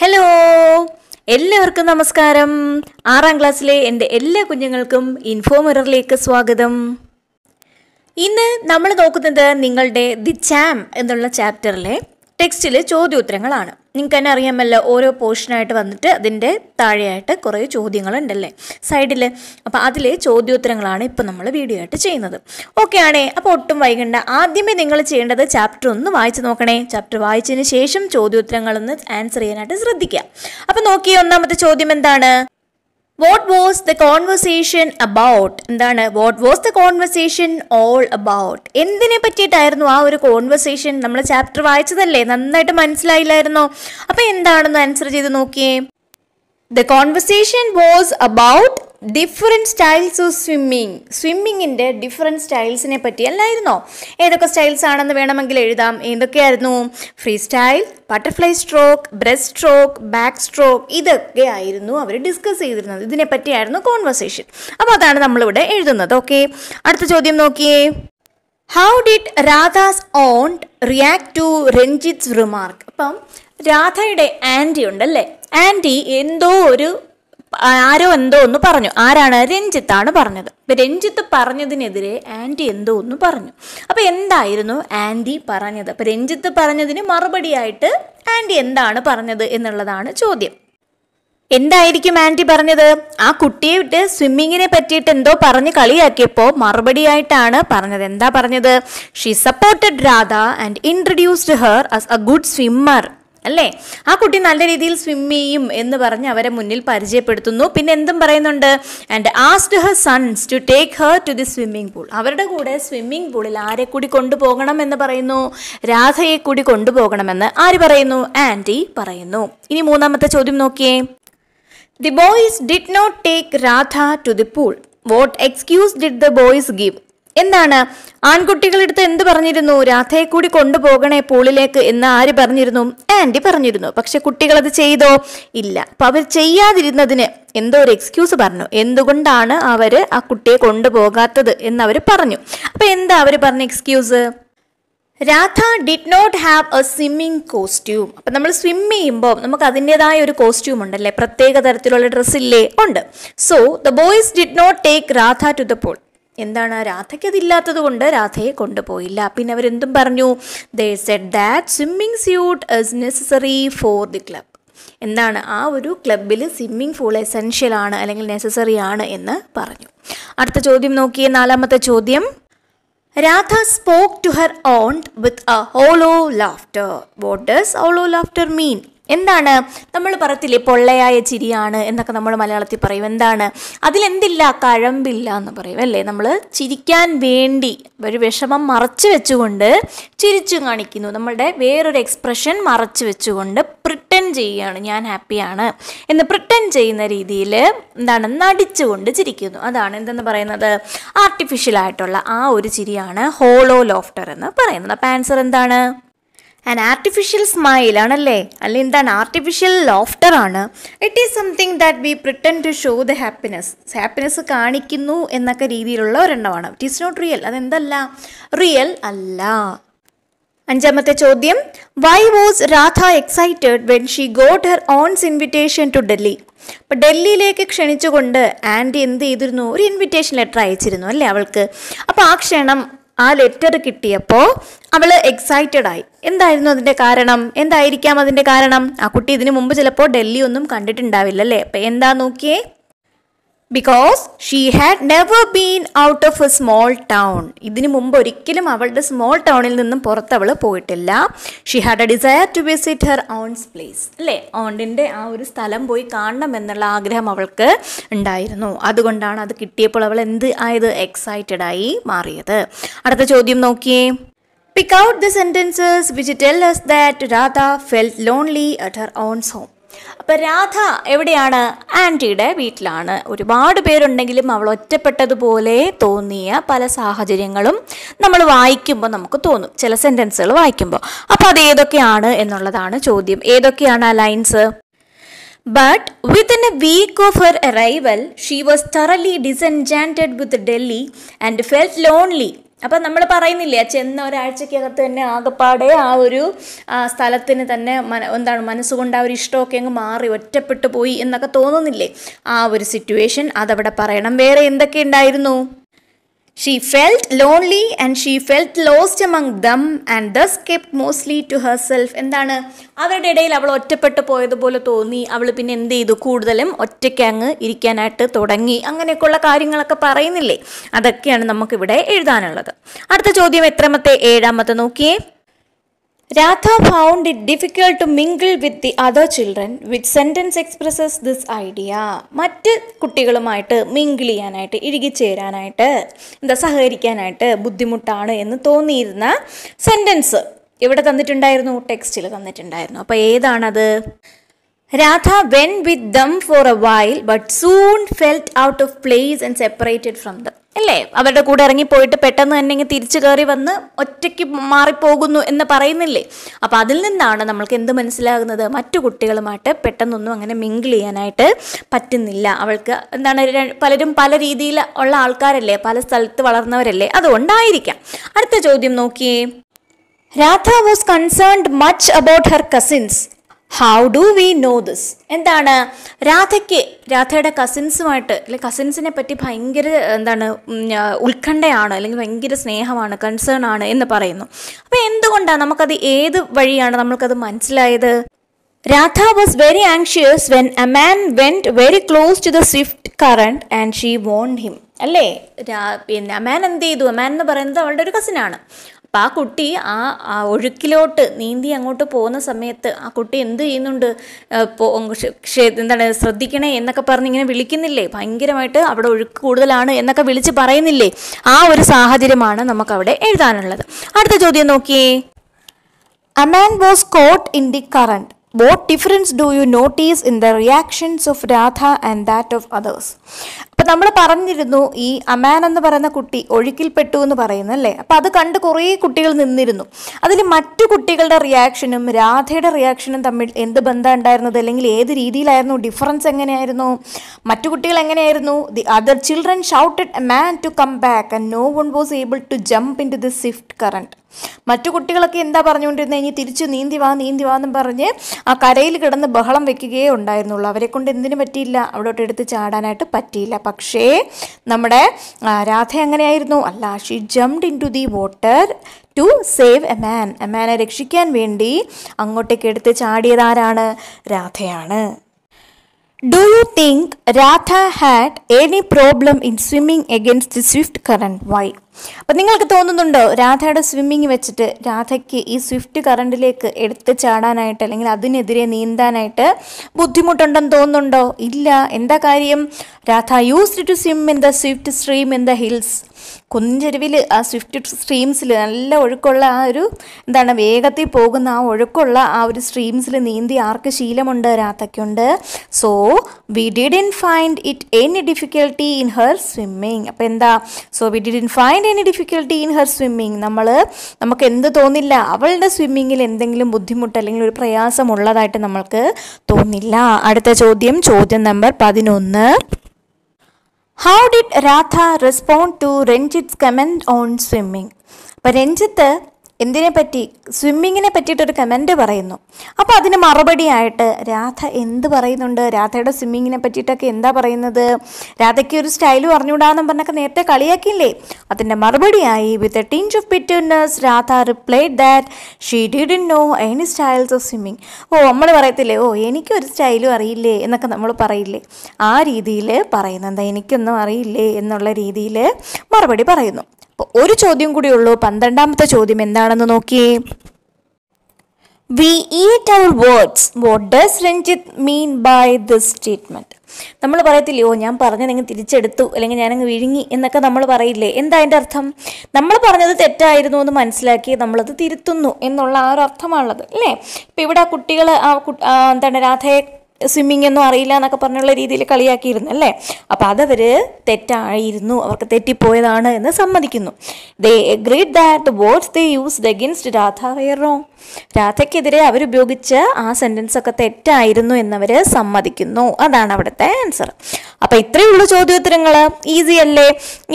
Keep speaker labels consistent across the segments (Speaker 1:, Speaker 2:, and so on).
Speaker 1: Hello എല്ലാവർക്കും നമസ്കാരം ആറാം ക്ലാസ്സിലെ എൻ്റെ എല്ലാ കുഞ്ഞുങ്ങൾക്കും ഇൻഫോമിററിലേക്ക് സ്വാഗതം ഇന്ന് നമ്മൾ നോക്കുന്നത് നിങ്ങളുടെ ദി ചാം എന്നുള്ള ചാപ്റ്ററിലെ ടെക്സ്റ്റിലെ ചോദ്യോത്തരങ്ങളാണ് നിങ്ങൾക്ക് തന്നെ അറിയാമല്ലോ ഓരോ പോർഷനായിട്ട് വന്നിട്ട് അതിൻ്റെ താഴെയായിട്ട് കുറേ ചോദ്യങ്ങളുണ്ടല്ലേ സൈഡിൽ അപ്പോൾ അതിലെ ചോദ്യോത്തരങ്ങളാണ് ഇപ്പോൾ നമ്മൾ വീഡിയോ ആയിട്ട് ചെയ്യുന്നത് ഓക്കെ ആണേ അപ്പോൾ ഒട്ടും വൈകണ്ട ആദ്യമേ നിങ്ങൾ ചെയ്യേണ്ടത് ചാപ്റ്റർ ഒന്ന് വായിച്ച് നോക്കണേ ചാപ്റ്റർ വായിച്ചതിന് ശേഷം ചോദ്യോത്തരങ്ങളൊന്ന് ആൻസർ ചെയ്യാനായിട്ട് ശ്രദ്ധിക്കുക അപ്പോൾ നോക്കിയ ഒന്നാമത്തെ ചോദ്യം എന്താണ് what was the conversation about എന്താണ് what was the conversation all about എന്തിനെ പറ്റിയിട്ടായിരുന്നു ആ ഒരു കോൺവെർസേഷൻ നമ്മൾ ചാപ്റ്റർ വായിച്ചതല്ലേ നന്നായിട്ട് മനസ്സിലായില്ലായിരുന്നോ അപ്പൊ എന്താണെന്ന് ആൻസർ ചെയ്ത് നോക്കിയേ the conversation was about different styles of swimming സ്വിമ്മിങ്ങിൻ്റെ ഡിഫറെൻറ്റ് സ്റ്റൈൽസിനെ പറ്റി അല്ലായിരുന്നോ ഏതൊക്കെ സ്റ്റൈൽസ് ആണെന്ന് വേണമെങ്കിൽ എഴുതാം എന്തൊക്കെയായിരുന്നു free style butterfly stroke breast stroke back stroke ഇതൊക്കെ ആയിരുന്നു അവർ ഡിസ്കസ് ചെയ്തിരുന്നത് ഇതിനെപ്പറ്റിയായിരുന്നു കോൺവെർസേഷൻ അപ്പോൾ അതാണ് നമ്മളിവിടെ എഴുതുന്നത് ഓക്കെ അടുത്ത ചോദ്യം നോക്കിയേ how did Radha's aunt react to Ranjith's remark അപ്പം രാധയുടെ ആൻറ്റി ഉണ്ടല്ലേ ആൻറ്റി എന്തോ ഒരു ആരോ എന്തോ ഒന്ന് പറഞ്ഞു ആരാണ് ആണ് പറഞ്ഞത് അപ്പം രഞ്ജിത്ത് പറഞ്ഞതിനെതിരെ ആൻറ്റി എന്തോ ഒന്ന് പറഞ്ഞു അപ്പോൾ എന്തായിരുന്നു ആൻറ്റി പറഞ്ഞത് അപ്പം രഞ്ജിത്ത് പറഞ്ഞതിന് മറുപടിയായിട്ട് ആൻറ്റി എന്താണ് പറഞ്ഞത് എന്നുള്ളതാണ് ചോദ്യം എന്തായിരിക്കും ആൻറ്റി പറഞ്ഞത് ആ കുട്ടിയെ വിട്ട് സ്വിമ്മിങ്ങിനെ പറ്റിയിട്ട് എന്തോ പറഞ്ഞ് കളിയാക്കിയപ്പോൾ മറുപടിയായിട്ടാണ് പറഞ്ഞത് എന്താ പറഞ്ഞത് she supported Radha and introduced her as a good swimmer അല്ലേ ആ കുട്ടി നല്ല രീതിയിൽ സ്വിം ചെയ്യും എന്ന് പറഞ്ഞ് അവരെ മുന്നിൽ പരിചയപ്പെടുത്തുന്നു പിന്നെ എന്തും പറയുന്നുണ്ട് and asked her sons to take her to the swimming pool അവരുടെ കൂടെ സ്വിമ്മിംഗ് പൂളിൽ ആരെ കൂടി കൊണ്ടുപോകണം എന്ന് പറയുന്നു രാധയെ കൂടി കൊണ്ടുപോകണമെന്ന് ആര് പറയുന്നു ആൻറ്റി പറയുന്നു ഇനി മൂന്നാമത്തെ ചോദ്യം നോക്കിയേ the boys did not take Radha to the pool what excuse did the boys give എന്താണ് ആൺകുട്ടികളെടുത്ത് എന്ത് പറഞ്ഞിരുന്നു രാധയെ കൂടി കൊണ്ടുപോകണേ പൂളിലേക്ക് എന്ന് ആര് പറഞ്ഞിരുന്നു ആൻറ്റി പറഞ്ഞിരുന്നു പക്ഷെ കുട്ടികൾ അത് ചെയ്തോ ഇല്ല അപ്പം അവർ ചെയ്യാതിരുന്നതിന് എന്തോ ഒരു എക്സ്ക്യൂസ് പറഞ്ഞു എന്തുകൊണ്ടാണ് അവർ ആ കുട്ടിയെ കൊണ്ടുപോകാത്തത് എന്ന് അവർ പറഞ്ഞു അപ്പം എന്താ അവർ പറഞ്ഞ excuse Radha did not have a swimming costume അപ്പം നമ്മൾ സ്വിം ചെയ്യുമ്പോൾ നമുക്ക് അതിൻ്റെതായ ഒരു കോസ്റ്റ്യൂം ഉണ്ടല്ലേ പ്രത്യേക തരത്തിലുള്ള ഡ്രസ്സില്ലേ ഉണ്ട് so the boys did not take Radha to the pool എന്താണ് രാധയ്ക്കതില്ലാത്തത് കൊണ്ട് രാധയെ കൊണ്ടുപോയില്ല പിന്നെ അവരെന്തും പറഞ്ഞു they said that swimming suit is necessary for the club എന്താണ് ആ ഒരു ക്ലബിൽ സ്വിമ്മിംഗ് പൂൾ എസെൻഷ്യൽ ആണ് അല്ലെങ്കിൽ നെസസറി ആണ് എന്ന് പറഞ്ഞു അടുത്ത ചോദ്യം നോക്കിയേ നാലാമത്തെ ചോദ്യം Radha spoke to her aunt with a hollow laughter what does hollow laughter mean എന്താണ് നമ്മൾ പറയത്തില്ലേ പൊള്ളയായ ചിരിയാണ് എന്നൊക്കെ നമ്മൾ മലയാളത്തിൽ പറയും എന്താണ് അതിലെന്തില്ല കഴമ്പില്ല എന്ന് പറയും അല്ലേ നമ്മൾ ചിരിക്കാൻ വേണ്ടി ഒരു വിഷമം മറച്ചു വെച്ചുകൊണ്ട് ചിരിച്ചു കാണിക്കുന്നു നമ്മളുടെ വേറൊരു എക്സ്പ്രഷൻ മറച്ചു വെച്ചുകൊണ്ട് പ്രിട്ടൻ ചെയ്യുകയാണ് ഞാൻ ഹാപ്പിയാണ് എന്ന് പ്രിട്ടൻ ചെയ്യുന്ന രീതിയിൽ എന്താണ് നടിച്ചുകൊണ്ട് ചിരിക്കുന്നു അതാണ് എന്തെന്ന് പറയുന്നത് ആർട്ടിഫിഷ്യൽ ആയിട്ടുള്ള ആ ഒരു ചിരിയാണ് ഹോളോ ലോഫ്റ്റർ എന്ന് പറയുന്നത് അപ്പം ആൻസർ എന്താണ് ആൻ ആർട്ടിഫിഷ്യൽ സ്മൈൽ ആണല്ലേ അല്ലെ എന്താണ് ആർട്ടിഫിഷ്യൽ ലോഫ്റ്റർ ആണ് it is something that we pretend to show the happiness happiness കാണിക്കുന്നു എന്നൊക്കെ രീതിയിലുള്ള ഒരെണ്ണമാണ് ഇറ്റ് ഈസ് നോട്ട് റിയൽ അതെന്തല്ല റിയൽ അല്ല അഞ്ചാമത്തെ ചോദ്യം why was Radha excited when she got her aunt's invitation to Delhi അപ്പോൾ ഡൽഹിയിലേക്ക് ക്ഷണിച്ചുകൊണ്ട് ആൻഡി എന്ത് ചെയ്തിരുന്നു ഒരു ഇൻവിറ്റേഷൻ ലെറ്റർ അയച്ചിരുന്നു അല്ലേ അവൾക്ക് അപ്പോൾ ആ ക്ഷണം ആ ലെറ്റർ കിട്ടിയപ്പോൾ അവൾ എക്സൈറ്റഡ് ആയി എന്തായിരുന്നു അതിൻ്റെ കാരണം എന്തായിരിക്കാം അതിൻ്റെ കാരണം ആ കുട്ടി ഇതിനു മുമ്പ് ചിലപ്പോൾ ഡൽഹി ഒന്നും കണ്ടിട്ടുണ്ടാവില്ല അല്ലേ അപ്പം എന്താ നോക്കിയേ because she had never been out of a small town ഇതിനു മുമ്പ് ഒരിക്കലും അവളുടെ സ്മോൾ ടൗണിൽ നിന്നും പുറത്ത് അവൾ പോയിട്ടില്ല she had a desire to visit her aunt's place അല്ലേ ഓണ്ടിൻ്റെ ആ ഒരു സ്ഥലം പോയി കാണണം എന്നുള്ള ആഗ്രഹം അവൾക്ക് ഉണ്ടായിരുന്നു അതുകൊണ്ടാണ് അത് കിട്ടിയപ്പോൾ അവൾ എന്ത് ആയത് എക്സൈറ്റഡ് ആയി മാറിയത് അടുത്ത ചോദ്യം നോക്കിയേ pick out the sentences which tell us that Radha felt lonely at her aunt's home അപ്പോൾ രാധ എവിടെയാണ് ആൻറ്റിയുടെ വീട്ടിലാണ് ഒരുപാട് പേരുണ്ടെങ്കിലും അവൾ ഒറ്റപ്പെട്ടതുപോലെ തോന്നിയ പല സാഹചര്യങ്ങളും നമ്മൾ വായിക്കുമ്പോൾ നമുക്ക് തോന്നും ചില സെൻറ്റൻസുകൾ വായിക്കുമ്പോൾ അപ്പോൾ അത് ഏതൊക്കെയാണ് എന്നുള്ളതാണ് ചോദ്യം ഏതൊക്കെയാണ് ആ lines but within a week of her arrival she was thoroughly disenchanted with Delhi and felt lonely അപ്പം നമ്മൾ പറയുന്നില്ലേ ചെന്ന ഒരാഴ്ചക്കകത്ത് തന്നെ ആകെപ്പാടെ ആ ഒരു സ്ഥലത്തിന് തന്നെ മന എന്താണ് മനസ്സുകൊണ്ട് ആ ഒരു ഇഷ്ടമൊക്കെ അങ്ങ് മാറി ഒറ്റപ്പെട്ടു പോയി എന്നൊക്കെ തോന്നുന്നില്ലേ ആ ഒരു സിറ്റുവേഷൻ അതവിടെ പറയണം വേറെ എന്തൊക്കെ ഉണ്ടായിരുന്നു She felt lonely and she felt lost among them and thus kept mostly to herself. എന്താണ് അവരുടെ ഇടയിൽ അവൾ ഒറ്റപ്പെട്ടു പോയതുപോലെ തോന്നി അവൾ പിന്നെ എന്ത് ചെയ്തു കൂടുതലും ഒറ്റയ്ക്ക് അങ്ങ് ഇരിക്കാനായിട്ട് തുടങ്ങി അങ്ങനെയൊക്കെയുള്ള കാര്യങ്ങളൊക്കെ പറയുന്നില്ലേ അതൊക്കെയാണ് നമുക്കിവിടെ എഴുതാനുള്ളത് അടുത്ത ചോദ്യം എത്രാമത്തെ ഏഴാമത്തെ നോക്കിയേ Radha found it difficult to mingle with the other children, which sentence expresses this idea. മറ്റ് കുട്ടികളുമായിട്ട് മിങ്കിൾ ചെയ്യാനായിട്ട് ഇഴുകിച്ചേരാനായിട്ട് എന്താ സഹകരിക്കാനായിട്ട് ബുദ്ധിമുട്ടാണ് എന്ന് തോന്നിയിരുന്ന സെൻറ്റൻസ് ഇവിടെ തന്നിട്ടുണ്ടായിരുന്നു ടെക്സ്റ്റിൽ തന്നിട്ടുണ്ടായിരുന്നു അപ്പോൾ ഏതാണത് Radha went with them for a while but soon felt out of place and separated from them അല്ലേ അവരുടെ കൂടെ ഇറങ്ങിപ്പോയിട്ട് പെട്ടെന്ന് തന്നെ ഇങ്ങനെ തിരിച്ചു കയറി വന്ന് ഒറ്റയ്ക്ക് മാറിപ്പോകുന്നു എന്ന് പറയുന്നില്ലേ അപ്പോൾ അതിൽ നിന്നാണ് നമ്മൾക്ക് എന്ത് മനസ്സിലാകുന്നത് മറ്റു കുട്ടികളുമായിട്ട് പെട്ടെന്നൊന്നും അങ്ങനെ മിങ്കിൾ ചെയ്യാനായിട്ട് പറ്റുന്നില്ല അവൾക്ക് എന്താണ് പലരും പല രീതിയിൽ ഉള്ള ആൾക്കാരല്ലേ പല സ്ഥലത്ത് വളർന്നവരല്ലേ അതുകൊണ്ടായിരിക്കാം അടുത്ത ചോദ്യം നോക്കിയേ Radha was concerned much about her cousins how do we know this എന്താണ് രാധയ്ക്ക് രാധയുടെ കസിൻസുമായിട്ട് അല്ലെങ്കിൽ കസിൻസിനെ പറ്റി ഭയങ്കര എന്താണ് ഉത്കണ്ഠയാണ് അല്ലെങ്കിൽ ഭയങ്കര സ്നേഹമാണ് കൺസേൺ ആണ് എന്ന് പറയുന്നു അപ്പോൾ എന്തുകൊണ്ടാണ് നമുക്കത് ഏത് വഴിയാണ് നമ്മൾക്കത് മനസ്സിലായത് Radha was very anxious when a man went very close to the swift current and she വോൺ ഹിം അല്ലേ പിന്നെ അമാൻ എന്ത് ചെയ്തു അമാൻ എന്ന് പറയുന്നത് അവളുടെ ഒരു കസിനാണ് അപ്പം ആ കുട്ടി ആ ഒഴുക്കിലോട്ട് നീന്തി അങ്ങോട്ട് പോകുന്ന സമയത്ത് ആ കുട്ടി എന്ത് ചെയ്യുന്നുണ്ട് എന്താണ് ശ്രദ്ധിക്കണേ എന്നൊക്കെ പറഞ്ഞ് ഇങ്ങനെ വിളിക്കുന്നില്ലേ ഭയങ്കരമായിട്ട് അവിടെ ഒഴുക്ക് കൂടുതലാണ് എന്നൊക്കെ വിളിച്ച് പറയുന്നില്ലേ ആ ഒരു സാഹചര്യമാണ് നമുക്കവിടെ എഴുതാനുള്ളത് അടുത്ത ചോദ്യം നോക്കിയേ a man was caught in the current what difference do you notice in the reactions of Radha and that of others അപ്പം നമ്മൾ പറഞ്ഞിരുന്നു ഈ അമാൻ എന്ന് പറയുന്ന കുട്ടി ഒഴുക്കിൽപ്പെട്ടു എന്ന് പറയുന്നല്ലേ അപ്പം അത് കണ്ട് കുറേ കുട്ടികൾ നിന്നിരുന്നു അതിൽ മറ്റു കുട്ടികളുടെ റിയാക്ഷനും രാധയുടെ റിയാക്ഷനും തമ്മിൽ എന്ത് ബന്ധം ഉണ്ടായിരുന്നത് അല്ലെങ്കിൽ ഏത് രീതിയിലായിരുന്നു ഡിഫറൻസ് എങ്ങനെയായിരുന്നു മറ്റു കുട്ടികൾ എങ്ങനെയായിരുന്നു the other children shouted a man to come back and no one was able to jump in to the swift current മറ്റു കുട്ടികളൊക്കെ എന്താ പറഞ്ഞുകൊണ്ടിരുന്നത് ഇനി തിരിച്ചു നീന്തി വാ നീന്തി വാ എന്നും പറഞ്ഞ് ആ കരയിൽ കിടന്ന് ബഹളം വെക്കുകയേ ഉണ്ടായിരുന്നുള്ളൂ അവരെ കൊണ്ട് എന്തിനു പറ്റിയില്ല അവിടോട്ട് എടുത്ത് ചാടാനായിട്ട് പറ്റിയില്ല പക്ഷേ നമ്മുടെ രാധ എങ്ങനെയായിരുന്നു അല്ല she jumped in to the water to save a man a മാനെ രക്ഷിക്കാൻ വേണ്ടി അങ്ങോട്ടേക്ക് എടുത്ത് ചാടിയതാരാണ് രാധയാണ് do you think Radha had any problem in swimming against the swift current why അപ്പം നിങ്ങൾക്ക് തോന്നുന്നുണ്ടോ രാധയുടെ സ്വിമ്മിങ് വെച്ചിട്ട് രാധയ്ക്ക് ഈ സ്വിഫ്റ്റ് കറണ്ടിലേക്ക് എടുത്ത് ചാടാനായിട്ട് അല്ലെങ്കിൽ അതിനെതിരെ നീന്താനായിട്ട് ബുദ്ധിമുട്ടുണ്ടെന്ന് തോന്നുന്നുണ്ടോ ഇല്ല എന്താ കാര്യം Radha used to swim in the swift stream in the hills കുഞ്ചെരുവിൽ ആ സ്വിഫ്റ്റ് സ്ട്രീംസിൽ നല്ല ഒഴുക്കുള്ള ആ ഒരു എന്താണ് വേഗത്തിൽ പോകുന്ന ആ ഒഴുക്കുള്ള ആ ഒരു സ്ട്രീംസിൽ നീന്തി ആർക്ക് ശീലമുണ്ട് രാധയ്ക്കുണ്ട് so we didn't find it any difficulty in her swimming അപ്പോൾ എന്താ so we didn't find had any difficulty in her swimming നമ്മൾ നമുക്ക് എന്ത് തോന്നില്ല അവളുടെ സ്വിമ്മിങ്ങിൽ എന്തെങ്കിലും ബുദ്ധിമുട്ട് അല്ലെങ്കിൽ ഒരു പ്രയാസമുള്ളതായിട്ട് നമ്മൾക്ക് തോന്നില്ല അടുത്ത ചോദ്യം ചോദ്യം നമ്പർ പതിനൊന്ന് how did Radha respond to Ranjith comment on swimming അപ്പം രഞ്ജിത്ത് എന്തിനെ പറ്റി സ്വിമ്മിങ്ങിനെ പറ്റിയിട്ടൊരു കമൻറ്റ് പറയുന്നു അപ്പോൾ അതിന് മറുപടിയായിട്ട് രാധ എന്ത് പറയുന്നുണ്ട് രാധയുടെ സ്വിമ്മിങ്ങിനെ പറ്റിയിട്ടൊക്കെ എന്താ പറയുന്നത് രാധയ്ക്ക് ഒരു സ്റ്റൈൽ പറഞ്ഞുകൂടാന്നും പറഞ്ഞൊക്കെ നേരത്തെ കളിയാക്കിയില്ലേ അതിൻ്റെ മറുപടിയായി with a tinge of bitterness Radha replied that she didn't know any styles of swimming ഓ നമ്മൾ പറയത്തില്ലേ ഓ എനിക്കൊരു സ്റ്റൈലും അറിയില്ലേ എന്നൊക്കെ നമ്മൾ പറയില്ലേ ആ രീതിയിൽ പറയുന്നത് എനിക്കൊന്നും അറിയില്ലേ എന്നുള്ള രീതിയിൽ മറുപടി പറയുന്നു അപ്പോൾ ഒരു ചോദ്യം കൂടിയുള്ളൂ പന്ത്രണ്ടാമത്തെ ചോദ്യം എന്താണെന്ന് നോക്കിയേ we eat our words what does Ranjith mean by this statement നമ്മൾ പറയത്തില്ലയോ ഞാൻ പറഞ്ഞത് നിങ്ങൾ തിരിച്ചെടുത്തു അല്ലെങ്കിൽ ഞാനങ്ങ് വിഴുങ്ങി എന്നൊക്കെ നമ്മൾ പറയില്ലേ എന്താ അതിൻ്റെ അർത്ഥം നമ്മൾ പറഞ്ഞത് തെറ്റായിരുന്നു എന്ന് മനസ്സിലാക്കി നമ്മളത് തിരുത്തുന്നു എന്നുള്ള ആ ഒരു അർത്ഥമാണുള്ളത് അല്ലേ ഇപ്പം ഇവിടെ ആ കുട്ടികൾ ആ എന്താണ് രാധയെ സ്വിമ്മിംഗ് ഒന്നും അറിയില്ല എന്നൊക്കെ പറഞ്ഞുള്ള രീതിയിൽ കളിയാക്കിയിരുന്നു അല്ലേ അപ്പോൾ അതവർ തെറ്റായിരുന്നു അവർക്ക് തെറ്റിപ്പോയതാണ് എന്ന് സമ്മതിക്കുന്നു they agreed that words they used against Radha wrong രാധയ്ക്കെതിരെ അവരുപയോഗിച്ച ആ സെൻറ്റൻസ് ഒക്കെ തെറ്റായിരുന്നു എന്നവർ സമ്മതിക്കുന്നു അതാണ് അവിടുത്തെ ആൻസർ അപ്പൊ ഇത്രയേ ഉള്ളൂ ചോദ്യോത്തരങ്ങൾ ഈസി അല്ലേ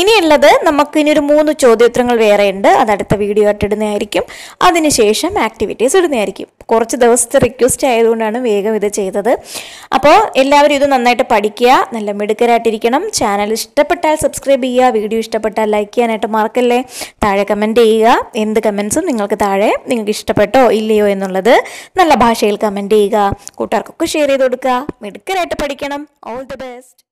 Speaker 1: ഇനിയുള്ളത് നമുക്ക് ഇനി ഒരു മൂന്ന് ചോദ്യോത്തരങ്ങൾ വേറെ ഉണ്ട് അത് അടുത്ത വീഡിയോ ആയിട്ട് ഇടുന്നതായിരിക്കും അതിനുശേഷം ആക്ടിവിറ്റീസ് ഇടുന്നതായിരിക്കും കുറച്ച് ദിവസത്തെ റിക്വസ്റ്റ് ആയതുകൊണ്ടാണ് വേഗം ഇത് ചെയ്തത് അപ്പോൾ എല്ലാവരും ഇത് നന്നായിട്ട് പഠിക്കുക നല്ല മിടുക്കരായിട്ടിരിക്കണം ചാനൽ ഇഷ്ടപ്പെട്ടാൽ സബ്സ്ക്രൈബ് ചെയ്യുക വീഡിയോ ഇഷ്ടപ്പെട്ടാൽ ലൈക്ക് ചെയ്യാനായിട്ട് മറക്കല്ലേ താഴെ കമൻറ്റ് ചെയ്യുക എന്ത് കമൻസും നിങ്ങൾക്ക് താഴെ നിങ്ങൾക്ക് ഇഷ്ടപ്പെട്ടോ ഇല്ലയോ എന്നുള്ളത് നല്ല ഭാഷയിൽ കമൻറ്റ് ചെയ്യുക കൂട്ടുകാർക്കൊക്കെ ഷെയർ ചെയ്ത് കൊടുക്കുക മിടുക്കരായിട്ട് പഠിക്കണം ഓൾ ദി ബെസ്റ്റ്